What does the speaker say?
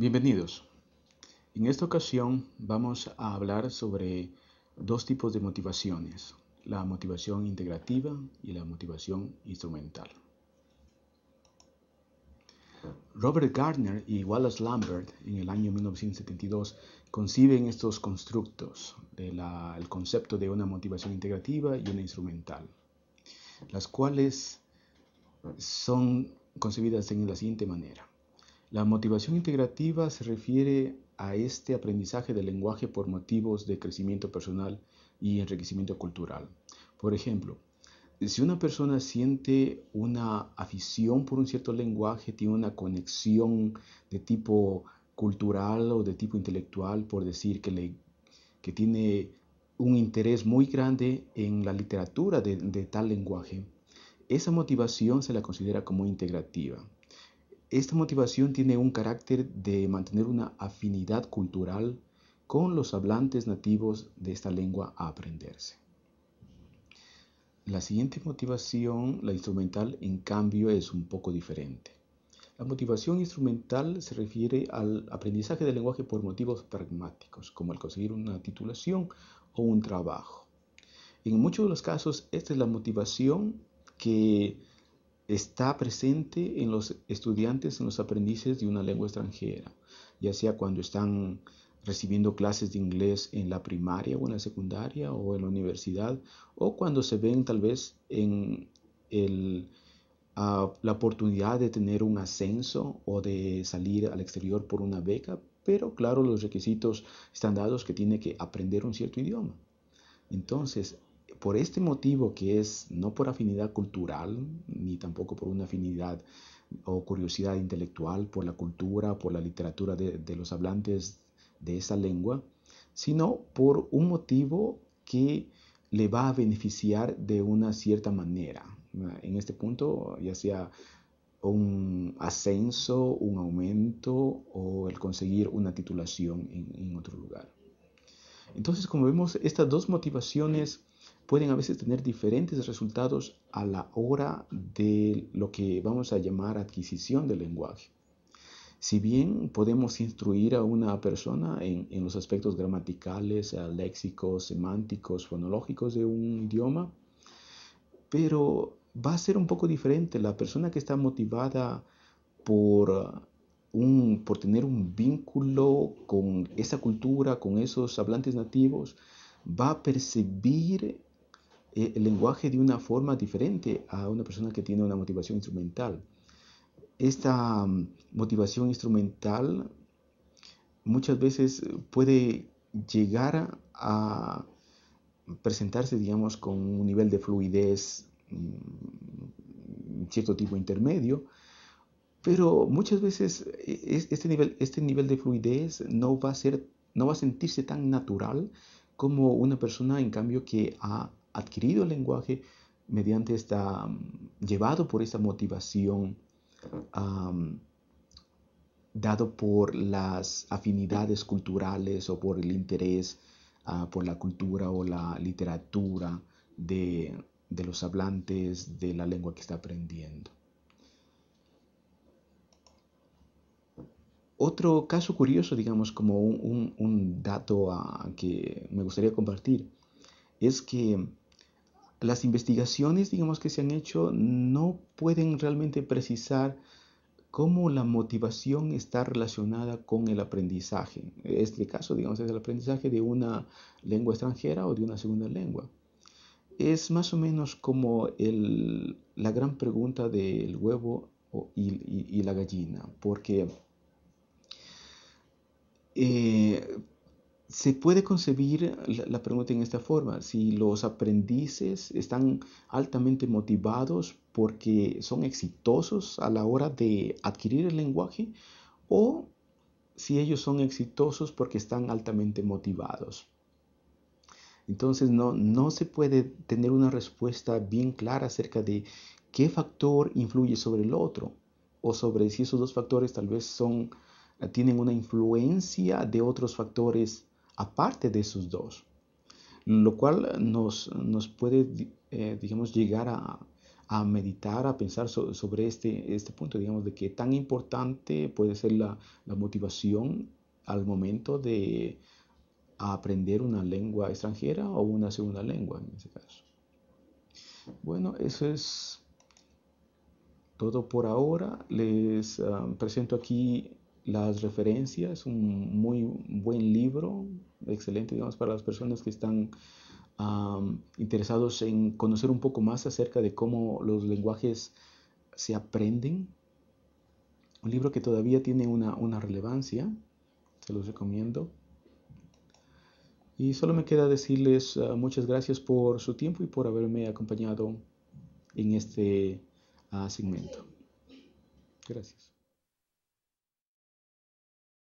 Bienvenidos. En esta ocasión vamos a hablar sobre dos tipos de motivaciones, la motivación integrativa y la motivación instrumental. Robert Gardner y Wallace Lambert en el año 1972 conciben estos constructos, el concepto de una motivación integrativa y una instrumental, las cuales son concebidas en la siguiente manera. La motivación integrativa se refiere a este aprendizaje del lenguaje por motivos de crecimiento personal y enriquecimiento cultural. Por ejemplo, si una persona siente una afición por un cierto lenguaje, tiene una conexión de tipo cultural o de tipo intelectual, por decir que, tiene un interés muy grande en la literatura de tal lenguaje, esa motivación se la considera como integrativa. Esta motivación tiene un carácter de mantener una afinidad cultural con los hablantes nativos de esta lengua a aprenderse. La siguiente motivación, la instrumental, en cambio, es un poco diferente. La motivación instrumental se refiere al aprendizaje del lenguaje por motivos pragmáticos, como el conseguir una titulación o un trabajo. En muchos de los casos, esta es la motivación que está presente en los estudiantes, en los aprendices de una lengua extranjera, ya sea cuando están recibiendo clases de inglés en la primaria o en la secundaria o en la universidad, o cuando se ven tal vez en el, ah, la oportunidad de tener un ascenso o de salir al exterior por una beca, pero claro, los requisitos están dados que tiene que aprender un cierto idioma. Entonces, por este motivo que es no por afinidad cultural, ni tampoco por una afinidad o curiosidad intelectual por la cultura, por la literatura de, los hablantes de esa lengua, sino por un motivo que le va a beneficiar de una cierta manera. En este punto, ya sea un ascenso, un aumento o el conseguir una titulación en, en otro lugar. Entonces, como vemos, estas dos motivaciones pueden a veces tener diferentes resultados a la hora de lo que vamos a llamar adquisición del lenguaje. Si bien podemos instruir a una persona en, los aspectos gramaticales, eh, léxicos, semánticos, fonológicos de un idioma, pero va a ser un poco diferente la persona que está motivada por, eh, un, por tener un vínculo con esa cultura, con esos hablantes nativos, va a percibir eh, el lenguaje de una forma diferente a una persona que tiene una motivación instrumental. Esta mm, motivación instrumental muchas veces puede llegar a presentarse, digamos, con un nivel de fluidez, mm, cierto tipo intermedio, pero muchas veces eh, este nivel, este nivel de fluidez no va, a ser, no va a sentirse tan natural como una persona, en cambio, que ha adquirido el lenguaje mediante esta, mm, llevado por esa motivación, dado por las afinidades culturales o por el interés ah, por la cultura o la literatura de, los hablantes de la lengua que está aprendiendo. Otro caso curioso, digamos, como un, dato que me gustaría compartir, es que las investigaciones, digamos, que se han hecho no pueden realmente precisar cómo la motivación está relacionada con el aprendizaje. Este caso, digamos, es el aprendizaje de una lengua extranjera o de una segunda lengua. Es más o menos como la gran pregunta del huevo y, la gallina, porque eh, se puede concebir la, pregunta en esta forma, si los aprendices están altamente motivados porque son exitosos a la hora de adquirir el lenguaje o si ellos son exitosos porque están altamente motivados. Entonces no, no se puede tener una respuesta bien clara acerca de qué factor influye sobre el otro o sobre si esos dos factores tal vez son, tienen una influencia de otros factores aparte de esos dos, lo cual nos, puede, eh, digamos, llegar a, a, meditar, a pensar sobre este, este punto, digamos, de que tan importante puede ser la, la motivación al momento de aprender una lengua extranjera o una segunda lengua, en ese caso. Bueno, eso es todo por ahora. Les ah, presento aquí las referencias, un muy buen libro, excelente, para las personas que están interesados en conocer un poco más acerca de cómo los lenguajes se aprenden. Un libro que todavía tiene una, relevancia, se los recomiendo. Y solo me queda decirles eh, muchas gracias por su tiempo y por haberme acompañado en este ah, segmento. Gracias.